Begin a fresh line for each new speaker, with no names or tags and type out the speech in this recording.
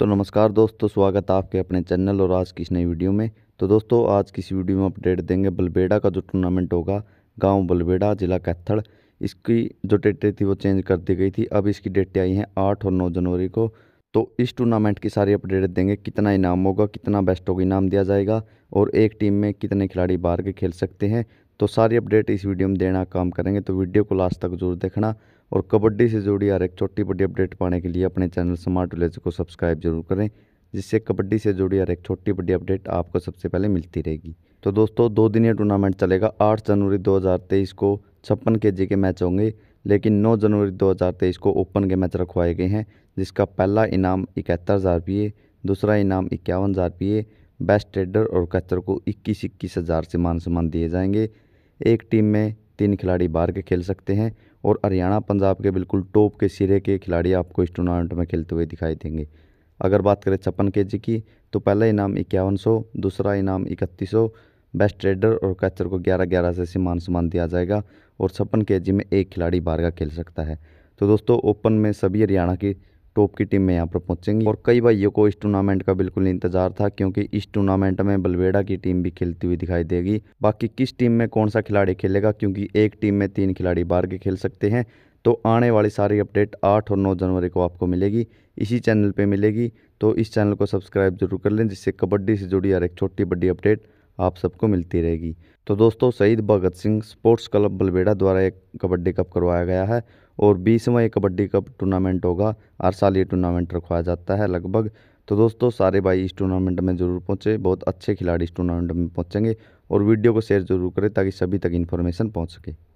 तो नमस्कार दोस्तों स्वागत है आपके अपने चैनल और आज की इस नई वीडियो में तो दोस्तों आज की इस वीडियो में अपडेट देंगे बलबेड़ा का जो टूर्नामेंट होगा गांव बलबेड़ा जिला कैथड़ इसकी जो डेटें थी वो चेंज कर दी गई थी अब इसकी डेटें आई हैं आठ और नौ जनवरी को तो इस टूर्नामेंट की सारी अपडेट देंगे कितना इनाम होगा कितना बेस्ट होगा इनाम दिया जाएगा और एक टीम में कितने खिलाड़ी बाहर के खेल सकते हैं तो सारी अपडेट इस वीडियो में देना काम करेंगे तो वीडियो को लास्ट तक जरूर देखना और कबड्डी से जुड़ी हर एक छोटी बड़ी अपडेट पाने के लिए अपने चैनल स्मार्ट विलेज को सब्सक्राइब जरूर करें जिससे कबड्डी से जुड़ी हर एक छोटी बड़ी अपडेट आपको सबसे पहले मिलती रहेगी तो दोस्तों दो दिन यह टूर्नामेंट चलेगा आठ जनवरी दो को छप्पन के जी के मैच होंगे लेकिन 9 जनवरी 2023 को ओपन के मैच रखवाए गए हैं जिसका पहला इनाम इकहत्तर हज़ार रुपये दूसरा इनाम इक्यावन हज़ार रुपये बेस्ट ट्रेडर और कैचर को इक्कीस इक्कीस हज़ार से मान सम्मान दिए जाएंगे एक टीम में तीन खिलाड़ी बाहर के खेल सकते हैं और हरियाणा पंजाब के बिल्कुल टॉप के सिरे के खिलाड़ी आपको इस टूर्नामेंट में खेलते हुए दिखाई देंगे अगर बात करें छप्पन के जी की तो पहला इनाम इक्यावन सौ दूसरा इनाम इकतीस सौ बेस्ट ट्रेडर और कैचर को ग्यारह ग्यारह से सीमान समान दिया जाएगा और छप्पन के जी में एक खिलाड़ी बारह खेल सकता है तो दोस्तों ओपन में सभी हरियाणा की टॉप की टीम में यहाँ पर पहुंचेंगी और कई भाइयों को इस टूर्नामेंट का बिल्कुल इंतजार था क्योंकि इस टूर्नामेंट में बलवेड़ा की टीम भी खेलती हुई दिखाई देगी बाकी किस टीम में कौन सा खिलाड़ी खेलेगा क्योंकि एक टीम में तीन खिलाड़ी बाहर के खेल सकते हैं तो आने वाली सारी अपडेट आठ और नौ जनवरी को आपको मिलेगी इसी चैनल पर मिलेगी तो इस चैनल को सब्सक्राइब जरूर कर लें जिससे कबड्डी से जुड़ी हर एक छोटी बड़ी अपडेट आप सबको मिलती रहेगी तो दोस्तों शहीद भगत सिंह स्पोर्ट्स क्लब बलबेड़ा द्वारा एक कबड्डी कप करवाया गया है और बीसवा एक कबड्डी कप टूर्नामेंट होगा हर साल ये टूर्नामेंट रखवाया जाता है लगभग तो दोस्तों सारे भाई इस टूर्नामेंट में ज़रूर पहुँचे बहुत अच्छे खिलाड़ी इस टूर्नामेंट में पहुँचेंगे और वीडियो को शेयर जरूर करें ताकि सभी तक इन्फॉर्मेशन पहुँच सके